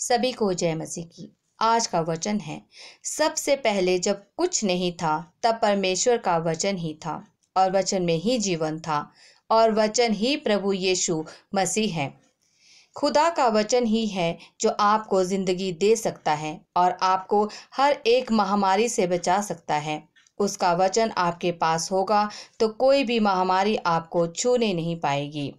सभी को जय मसीह की आज का वचन है सबसे पहले जब कुछ नहीं था तब परमेश्वर का वचन ही था और वचन में ही जीवन था और वचन ही प्रभु यीशु मसीह है खुदा का वचन ही है जो आपको ज़िंदगी दे सकता है और आपको हर एक महामारी से बचा सकता है उसका वचन आपके पास होगा तो कोई भी महामारी आपको छूने नहीं पाएगी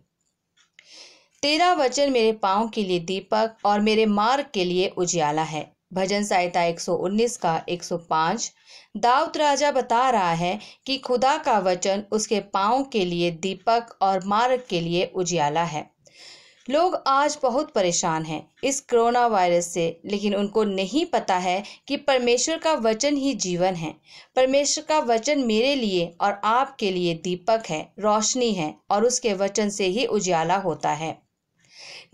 तेरा वचन मेरे पाँव के लिए दीपक और मेरे मार्ग के लिए उजियाला है भजन सहायता 119 का 105 दाऊद राजा बता रहा है कि खुदा का वचन उसके पाँव के लिए दीपक और मार्ग के लिए उजियाला है लोग आज बहुत परेशान हैं इस कोरोना वायरस से लेकिन उनको नहीं पता है कि परमेश्वर का वचन ही जीवन है परमेश्वर का वचन मेरे लिए और आपके लिए दीपक है रोशनी है और उसके वचन से ही उजियाला होता है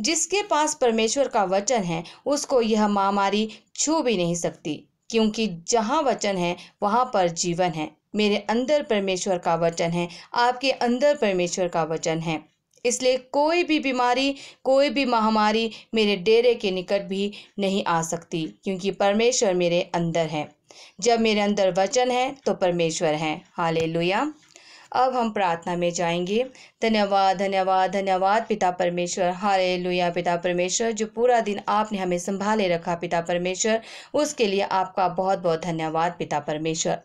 जिसके पास परमेश्वर का वचन है उसको यह महामारी छू भी नहीं सकती क्योंकि जहाँ वचन है वहाँ पर जीवन है मेरे अंदर परमेश्वर का वचन है आपके अंदर परमेश्वर का वचन है इसलिए कोई भी बीमारी कोई भी महामारी मेरे डेरे के निकट भी नहीं आ सकती क्योंकि परमेश्वर मेरे अंदर है जब मेरे अंदर वचन है तो परमेश्वर है हाले अब हम प्रार्थना में जाएंगे धन्यवाद धन्यवाद धन्यवाद पिता परमेश्वर हरे लुया पिता परमेश्वर जो पूरा दिन आपने हमें संभाले रखा पिता परमेश्वर उसके लिए आपका बहुत बहुत धन्यवाद पिता परमेश्वर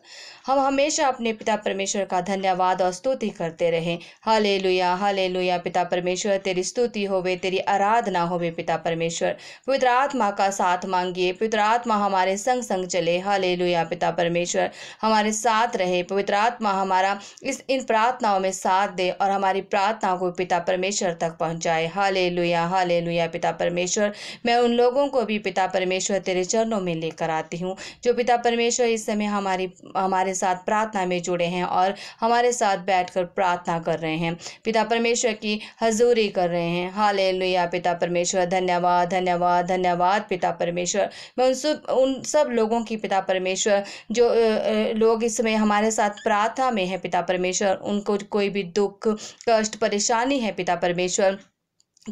हम हमेशा अपने पिता परमेश्वर का धन्यवाद और स्तुति करते रहें हले लुया हले लुया पिता परमेश्वर तेरी स्तुति होवे तेरी आराधना होवे पिता परमेश्वर पवित्र आत्मा का साथ मांगिए पवित्र आत्मा हमारे संग संग चले हले लुया पिता परमेश्वर हमारे साथ रहे पवित्र आत्मा हमारा इस इन प्रार्थनाओं में साथ दे और हमारी प्रार्थनाओं को पिता परमेश्वर तक पहुंचाए हाले लुया हाले लुया पिता परमेश्वर मैं उन लोगों को भी पिता परमेश्वर तेरे चरणों में लेकर आती हूँ जो पिता परमेश्वर इस समय हमारी हमारे साथ प्रार्थना में जुड़े हैं और हमारे साथ बैठ प्रार्थना कर रहे हैं पिता परमेश्वर की हजूरी कर रहे हैं हाले लुया पिता परमेश्वर धन्यवाद धन्यवाद धन्यवाद पिता परमेश्वर मैं उन सब उन सब लोगों की पिता परमेश्वर जो लोग इस समय हमारे साथ प्रार्थना में है पिता परमेश्वर परमेश्वर उनको कोई भी दुख कष्ट परेशानी है पिता परमेश्वर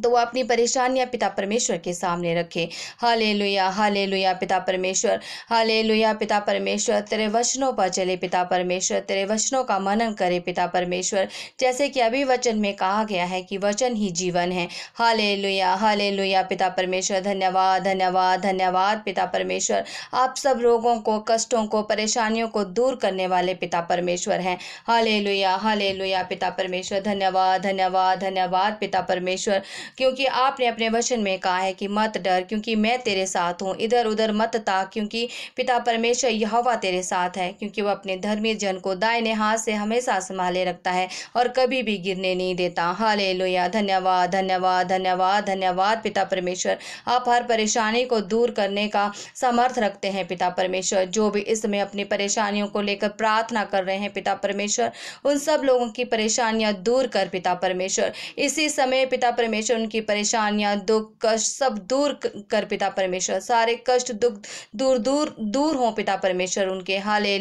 तो वह अपनी परेशानियां पिता परमेश्वर के सामने रखे हाले लुया हाले लुया पिता परमेश्वर हाले लुया पिता परमेश्वर तेरे वचनों पर चले पिता परमेश्वर तेरे वचनों का मनन करे पिता परमेश्वर जैसे कि अभी वचन में कहा गया है कि वचन ही जीवन है हाले लुया हाले लुया पिता परमेश्वर धन्यवाद धन्यवाद धन्यवाद पिता परमेश्वर आप सब लोगों को कष्टों को परेशानियों को दूर करने वाले पिता परमेश्वर हैं हाले लोया हाले लुया पिता परमेश्वर धन्यवाद धन्यवाद धन्यवाद पिता परमेश्वर क्योंकि आपने अपने वचन में कहा है कि मत डर क्योंकि मैं तेरे साथ हूँ इधर उधर मत ता क्योंकि पिता परमेश्वर यहोवा तेरे साथ है क्योंकि वह अपने धर्मी जन को ने हाथ से हमेशा संभाले रखता है और कभी भी गिरने नहीं देता हाले लोहिया धन्यवाद धन्यवाद धन्यवाद धन्यवाद पिता परमेश्वर आप हर परेशानी को दूर करने का समर्थ रखते हैं पिता परमेश्वर जो भी इस समय अपनी परेशानियों को लेकर प्रार्थना कर रहे हैं पिता परमेश्वर उन सब लोगों की परेशानियां दूर कर पिता परमेश्वर इसी समय पिता परमेश्वर परमेश्वर उनकी परेशानियाँ दुख कष्ट सब दूर कर पिता परमेश्वर सारे कष्ट दुख दूर दूर दूर हों पिता परमेश्वर उनके हाले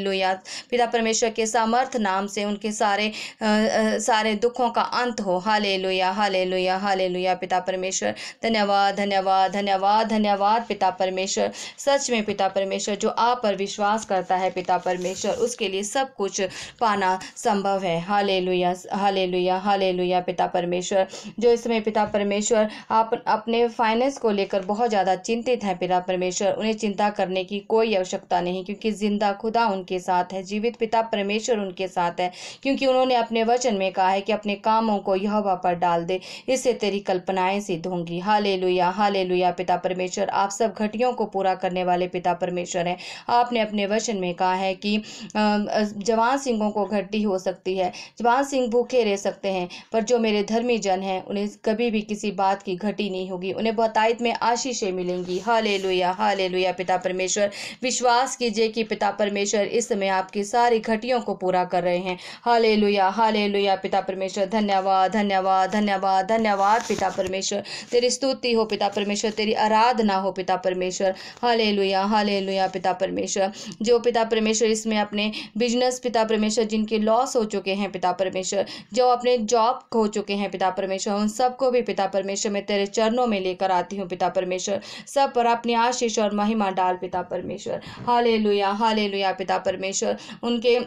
पिता परमेश्वर के सामर्थ नाम से उनके सारे आ, आ, सारे दुखों का अंत हो हाले लोया हाले लोया हाले लोया पिता परमेश्वर धन्यवाद धन्यवाद धन्यवाद धन्यवाद पिता परमेश्वर सच में पिता परमेश्वर जो आप पर विश्वास करता है पिता परमेश्वर उसके लिए सब कुछ पाना संभव है हाले लोया हाले लोया हाले लोया पिता परमेश्वर जो इसमें पिता परमेश्वर आप अपने फाइनेंस को लेकर बहुत ज़्यादा चिंतित हैं पिता परमेश्वर उन्हें चिंता करने की कोई आवश्यकता नहीं क्योंकि जिंदा खुदा उनके साथ है जीवित पिता परमेश्वर उनके साथ है क्योंकि उन्होंने अपने वचन में कहा है कि अपने कामों को यह पर डाल दे इससे तेरी कल्पनाएं सिद्ध होंगी हाले लुया हाले लुया पिता परमेश्वर आप सब घटियों को पूरा करने वाले पिता परमेश्वर हैं आपने अपने वचन में कहा है कि जवान सिंहों को घटी हो सकती है जवान सिंह भूखे रह सकते हैं पर जो मेरे धर्मी जन हैं उन्हें कभी भी किसी बात की घटी नहीं होगी उन्हें बहतायत में आशीषें मिलेंगी हाले लुया हाले लुया पिता परमेश्वर विश्वास कीजिए कि पिता परमेश्वर इस समय आपकी सारी घटियों को पूरा कर रहे हैं हाले लुया हाले लुया पिता परमेश्वर धन्यवाद धन्यवाद धन्यवाद धन्यवाद पिता परमेश्वर तेरी स्तुति हो पिता परमेश्वर तेरी आराधना हो पिता परमेश्वर हाले लुया हाले लुया पिता परमेश्वर जो पिता परमेश्वर इसमें अपने बिजनेस पिता परमेश्वर जिनके लॉस हो चुके हैं पिता परमेश्वर जो अपने जॉब खो चुके हैं पिता परमेश्वर उन सबको भी पिता परमेश्वर मैं तेरे चरणों में लेकर आती हूँ पिता परमेश्वर सब पर अपनी आशीष और महिमा डाल पिता परमेश्वर हाले लुया हाले लुया पिता परमेश्वर उनके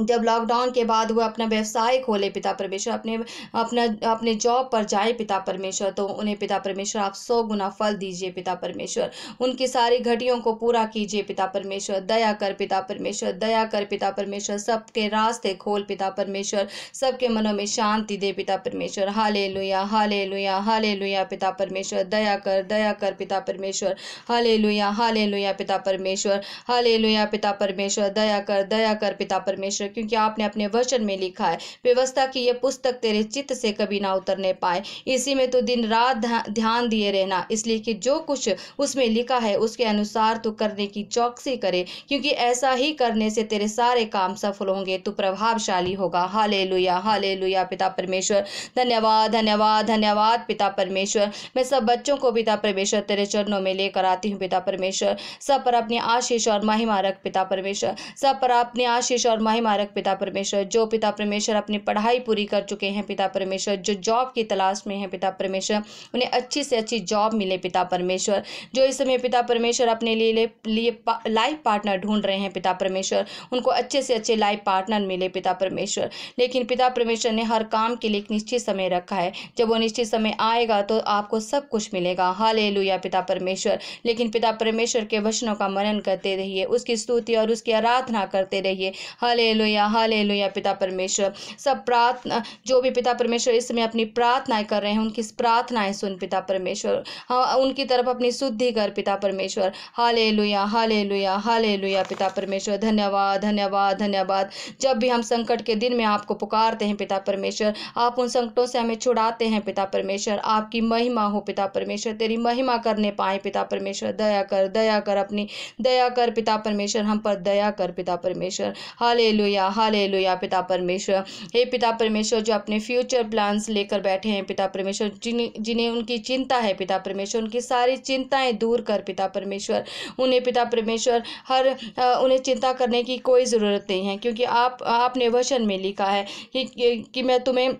जब लॉकडाउन के बाद वह अपना व्यवसाय खोले पिता परमेश्वर अपने अपना अपने जॉब पर जाए पिता परमेश्वर तो उन्हें पिता परमेश्वर आप सौ गुना फल दीजिए पिता परमेश्वर उनकी सारी घटियों को पूरा कीजिए पिता परमेश्वर दया कर पिता परमेश्वर दया कर पिता परमेश्वर सबके रास्ते खोल पिता परमेश्वर सबके मनों में शांति दे पिता परमेश्वर हाले लुया हाले लुया हाले लुया पिता परमेश्वर दया कर दया कर पिता परमेश्वर हाले लुया हाले लुया पिता परमेश्वर हाले लुया पिता परमेश्वर दया कर दया कर पिता परमेश्वर परमेश्वर क्योंकि आपने अपने वचन में लिखा है व्यवस्था की यह पुस्तक तेरे चित्त से कभी ना उतरने पाए इसी में तो दिन रात ध्यान दिए रहना इसलिए कि जो कुछ उसमें लिखा है उसके अनुसार तू करने की चौकसी करे क्योंकि ऐसा ही करने से तेरे सारे काम सफल होंगे तू प्रभावशाली होगा हाले लुया हाले लुया पिता परमेश्वर धन्यवाद धन्यवाद धन्यवाद पिता परमेश्वर मैं सब बच्चों को पिता परमेश्वर तेरे चरणों में लेकर आती हूँ पिता परमेश्वर सब पर अपनी आशीष और महिमा रख पिता परमेश्वर सब पर अपनी आशीष और महिमा मुबारक पिता परमेश्वर जो पिता परमेश्वर अपनी पढ़ाई पूरी कर चुके हैं पिता परमेश्वर जो जॉब की तलाश में हैं पिता परमेश्वर उन्हें अच्छी से अच्छी जॉब मिले पिता परमेश्वर जो इस समय पिता परमेश्वर अपने लिए लिए लाइफ पार्टनर ढूंढ रहे हैं पिता परमेश्वर उनको अच्छे से अच्छे लाइफ पार्टनर मिले पिता परमेश्वर लेकिन पिता परमेश्वर ने हर काम के लिए एक निश्चित समय रखा है जब वो निश्चित समय आएगा तो आपको सब कुछ मिलेगा हाले पिता परमेश्वर लेकिन पिता परमेश्वर के वचनों का मनन करते रहिए उसकी स्तुति और उसकी आराधना करते रहिए हाल हालेलुया हालेलुया पिता परमेश्वर सब प्रार्थना जो भी पिता परमेश्वर इस समय अपनी प्रार्थनाएं कर रहे हैं उनकी प्रार्थनाएं सुन पिता परमेश्वर हाँ उनकी तरफ अपनी शुद्धि कर पिता परमेश्वर हाले लुया हाले लुया हाले लुया पिता परमेश्वर धन्यवाद धन्यवाद धन्यवाद जब भी हम संकट के दिन में आपको पुकारते हैं पिता परमेश्वर आप उन संकटों से हमें छुड़ाते हैं पिता परमेश्वर आपकी महिमा हो पिता परमेश्वर तेरी महिमा करने पाए पिता परमेश्वर दया कर दया कर अपनी दया कर पिता परमेश्वर हम पर दया कर पिता परमेश्वर हाले हालेलुया हालेलुया पिता परमेश्वर हे पिता परमेश्वर जो अपने फ्यूचर प्लान्स लेकर बैठे हैं पिता परमेश्वर जिन्हें उनकी चिंता है पिता परमेश्वर उनकी सारी चिंताएं दूर कर पिता परमेश्वर उन्हें पिता परमेश्वर हर उन्हें चिंता करने की कोई ज़रूरत नहीं है क्योंकि आप आपने वचन में लिखा है कि, कि मैं तुम्हें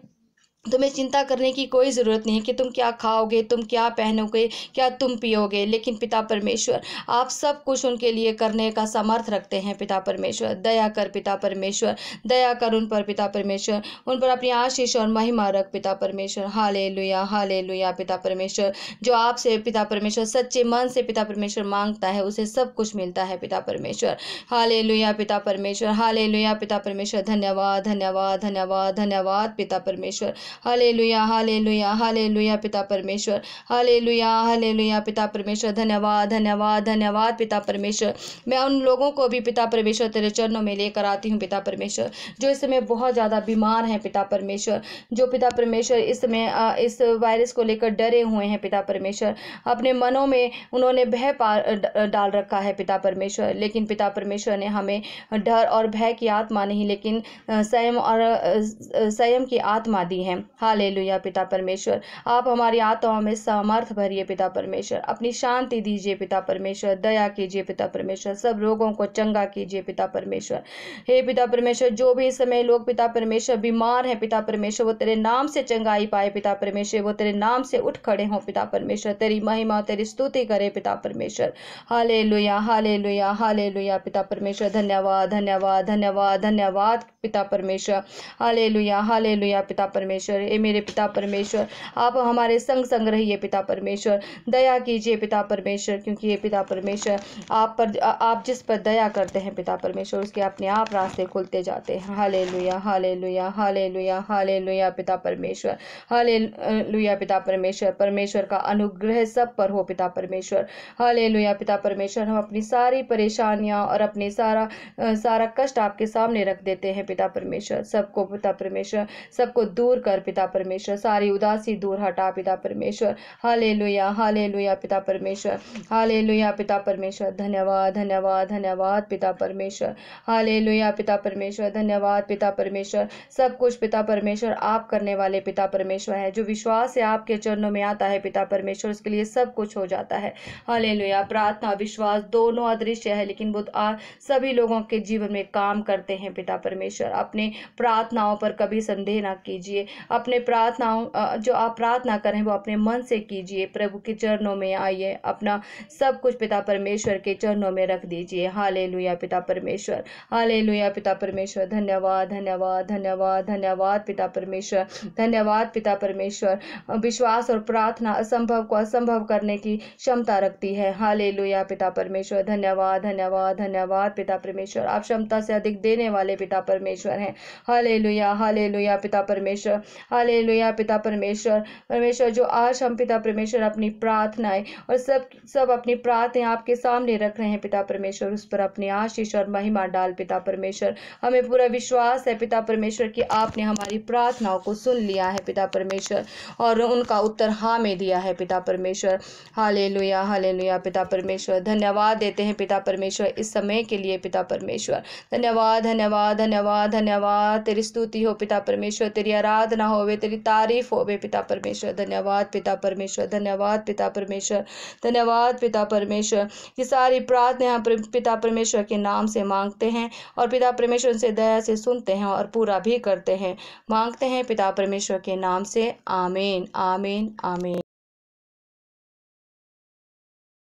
तुम्हें चिंता करने की कोई ज़रूरत नहीं कि तुम क्या खाओगे तुम क्या पहनोगे क्या तुम पियोगे लेकिन पिता परमेश्वर आप सब कुछ उनके लिए करने का समर्थ रखते हैं पिता परमेश्वर दया कर पिता परमेश्वर दया कर उन पर पिता परमेश्वर उन पर अपनी आशीष और महिमा रख पिता परमेश्वर हाले लुया हाले लुया पिता परमेश्वर जो आपसे पिता परमेश्वर सच्चे मन से पिता परमेश्वर मांगता है उसे सब कुछ मिलता है पिता परमेश्वर हाले लुया पिता परमेश्वर हाले लुया पिता परमेश्वर धन्यवाद धन्यवाद धन्यवाद धन्यवाद पिता परमेश्वर हले लुया हले लुया हले लुया पिता परमेश्वर हले लुया हले लुया पिता परमेश्वर धन्यवाद धन्यवाद धन्यवाद पिता परमेश्वर मैं उन लोगों को भी पिता परमेश्वर तेरे चरणों में लेकर आती हूँ पिता परमेश्वर जो इस समय बहुत ज़्यादा बीमार हैं पिता परमेश्वर जो पिता परमेश्वर इस समय इस वायरस को लेकर डरे हुए हैं पिता परमेश्वर अपने मनों में उन्होंने भय डाल रखा है पिता परमेश्वर लेकिन पिता परमेश्वर ने हमें डर और भय की आत्मा नहीं लेकिन संयम और संयम की आत्मा दी है हाले लुया पिता परमेश्वर आप हमारी आत्माओं में सामर्थ भरिए पिता परमेश्वर अपनी शांति दीजिए पिता परमेश्वर दया कीजिए पिता परमेश्वर सब रोगों को चंगा कीजिए पिता परमेश्वर हे पिता परमेश्वर जो भी इस समय लोग पिता परमेश्वर बीमार हैं पिता परमेश्वर वो तेरे नाम से चंगाई पाए पिता परमेश्वर वो तेरे नाम से उठ खड़े हों पिता परमेश्वर तेरी महिमा तेरी स्तुति करे पिता परमेश्वर हाले लुया हाले लुया हाले लुया पिता परमेश्वर धन्यवाद धन्यवाद धन्यवाद धन्यवाद पिता परमेश्वर हाले लुया हाले लुया पिता परमेश्वर परमेश्वर हे मेरे पिता परमेश्वर आप हमारे संग संग रहिए पिता परमेश्वर दया कीजिए पिता परमेश्वर क्योंकि ये पिता परमेश्वर आप पर आप जिस पर दया करते हैं पिता परमेश्वर उसके अपने आप रास्ते खुलते जाते हैं हाले लुया हाले लुया हाले लुया हाले लुया पिता परमेश्वर हाले लुया पिता परमेश्वर परमेश्वर का अनुग्रह सब पर हो पिता परमेश्वर हाले लुया पिता परमेश्वर हम अपनी सारी परेशानियाँ और अपने सारा सारा कष्ट आपके सामने रख देते हैं पिता परमेश्वर सबको पिता परमेश्वर सबको दूर कर पिता परमेश्वर सारी उदासी दूर हटा पिता परमेश्वर हाले लुया हाले लुया पिता परमेश्वर हाले लुया पिता परमेश्वर धन्यवाद धन्यवाद धन्यवाद पिता परमेश्वर हाले लुया पिता परमेश्वर धन्यवाद पिता परमेश्वर सब कुछ पिता परमेश्वर आप करने वाले पिता परमेश्वर हैं जो विश्वास से आपके चरणों में आता है पिता परमेश्वर उसके लिए सब कुछ हो जाता है हाले लुया प्रार्थना विश्वास दोनों अदृश्य है लेकिन बुद्ध सभी लोगों के जीवन में काम करते हैं पिता परमेश्वर अपने प्रार्थनाओं पर कभी संदेह ना कीजिए अपने प्रार्थनाओं जो आप प्रार्थना करें वो अपने मन से कीजिए प्रभु के चरणों में आइए अपना सब कुछ पिता परमेश्वर के चरणों में रख दीजिए हाले लुया पिता परमेश्वर हाले लुया पिता परमेश्वर धन्यवाद धन्यवाद धन्यवाद धन्यवाद पिता परमेश्वर धन्यवाद पिता परमेश्वर विश्वास और प्रार्थना असंभव को असंभव करने की क्षमता रखती है हाले लुया पिता परमेश्वर धन्यवाद धन्यवाद धन्यवाद पिता परमेश्वर आप क्षमता से अधिक देने वाले पिता परमेश्वर हैं हाले लुया हाले लुया पिता परमेश्वर हाले लोया पिता परमेश्वर परमेश्वर जो आज हम पिता परमेश्वर अपनी प्रार्थनाएं और सब सब अपनी प्रार्थनाएं आपके सामने रख रहे हैं पिता परमेश्वर उस पर अपने आशीष और महिमा डाल पिता परमेश्वर हमें पूरा विश्वास है पिता परमेश्वर कि आपने हमारी प्रार्थनाओं को सुन लिया है पिता परमेश्वर और उनका उत्तर हाँ में दिया है पिता परमेश्वर हाले लोया हाले लोया पिता परमेश्वर धन्यवाद देते हैं पिता परमेश्वर इस समय के लिए पिता परमेश्वर धन्यवाद धन्यवाद धन्यवाद धन्यवाद तेरी स्तुति हो पिता परमेश्वर तेरी आराधना ना होवे तेरी तारीफ होवे पिता परमेश्वर धन्यवाद पिता परमेश्वर धन्यवाद पिता परमेश्वर धन्यवाद पिता परमेश्वर ये सारी प्रार्थना हम पिता परमेश्वर के नाम से मांगते हैं और पिता परमेश्वर उनसे दया से सुनते हैं और पूरा भी करते हैं मांगते हैं पिता परमेश्वर के नाम से आमेन आमेन आमेन